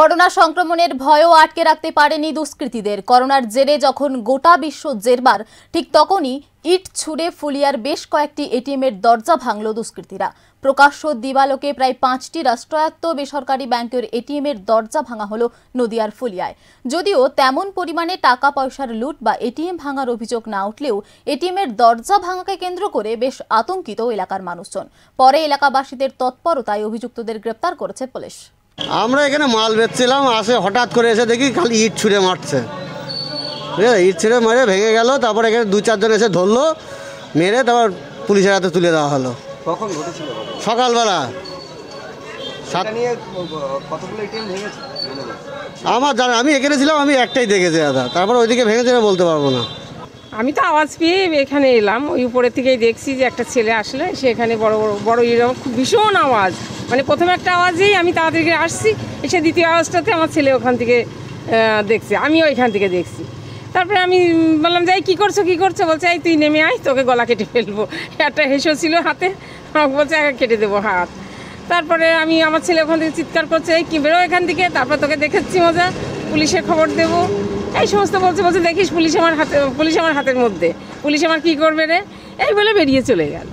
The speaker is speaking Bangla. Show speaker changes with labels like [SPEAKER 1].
[SPEAKER 1] করোনা সংক্রমণের ভয়ও আটকে রাখতে পারেনি দুষ্কৃতীদের করোনার জেরে যখন গোটা বিশ্ব জেরবার ঠিক তখনই ইট ছুড়ে ফুলিয়ার বেশ কয়েকটি এটিএমের দরজা ভাঙল দুষ্কৃতীরা প্রকাশ্য দিবালোকে প্রায় পাঁচটি রাষ্ট্রায়ত্ত বেসরকারি ব্যাংকের এটিএম এর দরজা ভাঙা হলো নদিয়ার ফুলিয়ায় যদিও তেমন পরিমাণে টাকা পয়সার লুট বা এটিএম ভাঙার অভিযোগ না উঠলেও এটিএমের দরজা ভাঙাকে কেন্দ্র করে বেশ আতঙ্কিত এলাকার মানুষজন পরে এলাকাবাসীদের তৎপরতায় অভিযুক্তদের গ্রেপ্তার করেছে পুলিশ
[SPEAKER 2] আমরা এখানে মাল বেচছিলাম আসে হঠাৎ করে এসে দেখি খালি ইট ছুঁড়ে মারছে ঠিক আছে ইট ছুঁড়ে মেরে ভেঙে গেল তারপর এখানে দু চারজন এসে ধরলো মেরে তারপর পুলিশের হাতে তুলে দেওয়া হলো সকালবেলা আমার জানা আমি এখানে ছিলাম আমি একটাই দেখেছি দাদা তারপর ওইদিকে ভেঙেছে বলতে পারবো না
[SPEAKER 3] আমি তো আওয়াজ পেয়ে এখানে এলাম ওই উপরে থেকেই দেখছি যে একটা ছেলে আসলে সে এখানে বড় বড় বড় এরকম খুব ভীষণ আওয়াজ মানে প্রথম একটা আওয়াজেই আমি তাড়াতাড়ি আসছি এসে দ্বিতীয় আওয়াজটাতে আমার ছেলে ওখান থেকে দেখছে আমিও এখান থেকে দেখছি তারপরে আমি বললাম এই কী করছো কী করছো বলছে এই তুই নেমে আয় তোকে গলা কেটে ফেলবো একটা হেসো ছিল হাতে আমাকে বলছে কেটে দেবো হাত তারপরে আমি আমার ছেলে ওখান থেকে চিৎকার করছে এই কি বেরো এখান থেকে তারপর তোকে দেখেছি মজা পুলিশে খবর দেবো এই সমস্ত বলছে বলছে দেখিস পুলিশ আমার হাতে পুলিশ আমার হাতের মধ্যে পুলিশ আমার কী করবে রে এই বলে বেরিয়ে চলে গেল